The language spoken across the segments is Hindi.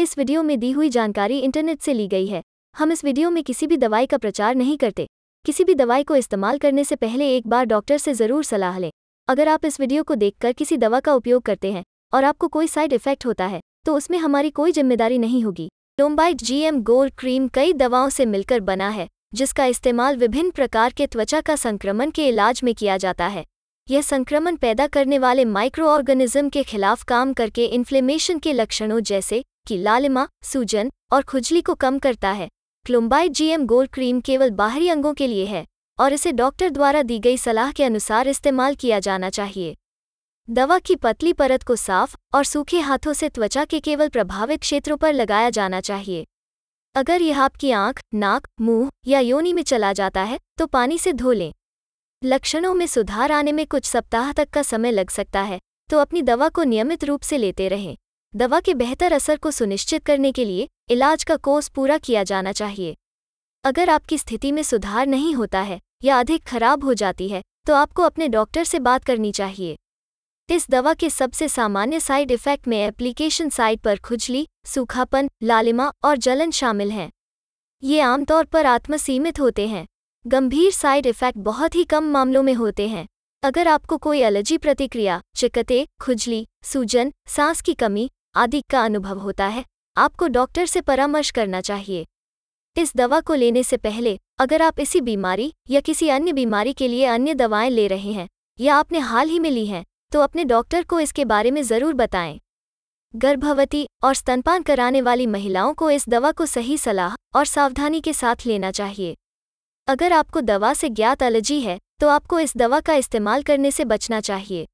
इस वीडियो में दी हुई जानकारी इंटरनेट से ली गई है हम इस वीडियो में किसी भी दवाई का प्रचार नहीं करते किसी भी दवाई को इस्तेमाल करने से पहले एक बार डॉक्टर से ज़रूर सलाह लें अगर आप इस वीडियो को देखकर किसी दवा का उपयोग करते हैं और आपको कोई साइड इफेक्ट होता है तो उसमें हमारी कोई जिम्मेदारी नहीं होगी लोम्बाइट जीएम गोल्ड क्रीम कई दवाओं से मिलकर बना है जिसका इस्तेमाल विभिन्न प्रकार के त्वचा का संक्रमण के इलाज में किया जाता है यह संक्रमण पैदा करने वाले माइक्रो ऑर्गेनिज्म के खिलाफ काम करके इन्फ्लेमेशन के लक्षणों जैसे की लालिमा सूजन और खुजली को कम करता है क्लुम्बाइट जीएम गोल्ड क्रीम केवल बाहरी अंगों के लिए है और इसे डॉक्टर द्वारा दी गई सलाह के अनुसार इस्तेमाल किया जाना चाहिए दवा की पतली परत को साफ और सूखे हाथों से त्वचा के केवल प्रभावित क्षेत्रों पर लगाया जाना चाहिए अगर यह आपकी आंख, नाक मुंह या योनि में चला जाता है तो पानी से धो लें लक्षणों में सुधार आने में कुछ सप्ताह तक का समय लग सकता है तो अपनी दवा को नियमित रूप से लेते रहें दवा के बेहतर असर को सुनिश्चित करने के लिए इलाज का कोर्स पूरा किया जाना चाहिए अगर आपकी स्थिति में सुधार नहीं होता है या अधिक खराब हो जाती है तो आपको अपने डॉक्टर से बात करनी चाहिए इस दवा के सबसे सामान्य साइड इफेक्ट में एप्लीकेशन साइट पर खुजली सूखापन लालिमा और जलन शामिल हैं ये आमतौर पर आत्मसीमित होते हैं गंभीर साइड इफेक्ट बहुत ही कम मामलों में होते हैं अगर आपको कोई एलर्जी प्रतिक्रिया चिकते खुजली सूजन सांस की कमी आदि का अनुभव होता है आपको डॉक्टर से परामर्श करना चाहिए इस दवा को लेने से पहले अगर आप इसी बीमारी या किसी अन्य बीमारी के लिए अन्य दवाएं ले रहे हैं या आपने हाल ही में ली हैं तो अपने डॉक्टर को इसके बारे में ज़रूर बताएं गर्भवती और स्तनपान कराने वाली महिलाओं को इस दवा को सही सलाह और सावधानी के साथ लेना चाहिए अगर आपको दवा से ज्ञात एलर्जी है तो आपको इस दवा का इस्तेमाल करने से बचना चाहिए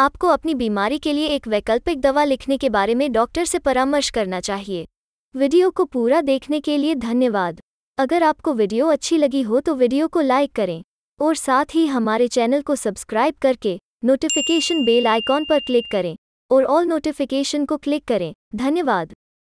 आपको अपनी बीमारी के लिए एक वैकल्पिक दवा लिखने के बारे में डॉक्टर से परामर्श करना चाहिए वीडियो को पूरा देखने के लिए धन्यवाद अगर आपको वीडियो अच्छी लगी हो तो वीडियो को लाइक करें और साथ ही हमारे चैनल को सब्सक्राइब करके नोटिफिकेशन बेल आइकॉन पर क्लिक करें और ऑल नोटिफिकेशन को क्लिक करें धन्यवाद